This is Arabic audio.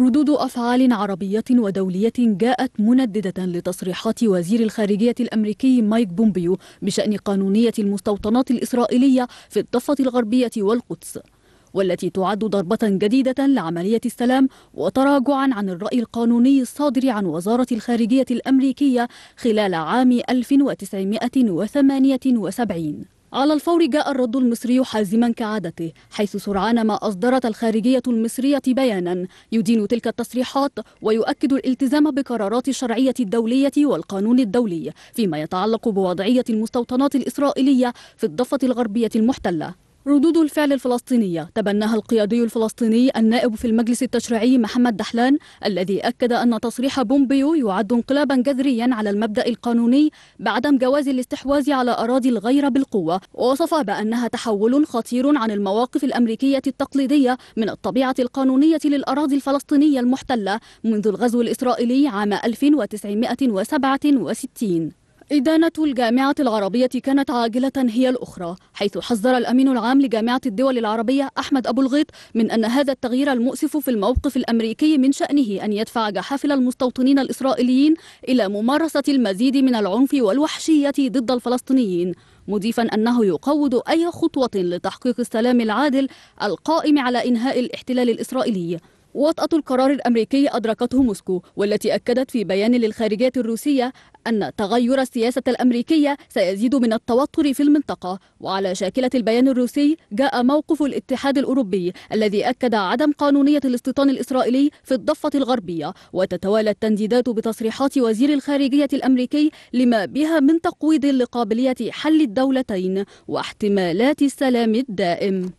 ردود أفعال عربية ودولية جاءت منددة لتصريحات وزير الخارجية الأمريكي مايك بومبيو بشأن قانونية المستوطنات الإسرائيلية في الضفة الغربية والقدس والتي تعد ضربة جديدة لعملية السلام وتراجعا عن الرأي القانوني الصادر عن وزارة الخارجية الأمريكية خلال عام 1978 على الفور جاء الرد المصري حازما كعادته حيث سرعان ما أصدرت الخارجية المصرية بيانا يدين تلك التصريحات ويؤكد الالتزام بقرارات الشرعية الدولية والقانون الدولي فيما يتعلق بوضعية المستوطنات الإسرائيلية في الضفة الغربية المحتلة ردود الفعل الفلسطينية تبناها القيادي الفلسطيني النائب في المجلس التشريعي محمد دحلان الذي أكد أن تصريح بومبيو يعد انقلابا جذريا على المبدأ القانوني بعدم جواز الاستحواذ على أراضي الغير بالقوة ووصف بأنها تحول خطير عن المواقف الأمريكية التقليدية من الطبيعة القانونية للأراضي الفلسطينية المحتلة منذ الغزو الإسرائيلي عام 1967 إدانة الجامعة العربية كانت عاجلة هي الأخرى حيث حذر الأمين العام لجامعة الدول العربية أحمد أبو الغيط من أن هذا التغيير المؤسف في الموقف الأمريكي من شأنه أن يدفع جحافل المستوطنين الإسرائيليين إلى ممارسة المزيد من العنف والوحشية ضد الفلسطينيين مضيفا أنه يقوض أي خطوة لتحقيق السلام العادل القائم على إنهاء الاحتلال الإسرائيلي وطأة القرار الأمريكي أدركته موسكو والتي أكدت في بيان للخارجية الروسية أن تغير السياسة الأمريكية سيزيد من التوتر في المنطقة وعلى شاكلة البيان الروسي جاء موقف الاتحاد الأوروبي الذي أكد عدم قانونية الاستيطان الإسرائيلي في الضفة الغربية وتتوالى التنديدات بتصريحات وزير الخارجية الأمريكي لما بها من تقويض لقابلية حل الدولتين واحتمالات السلام الدائم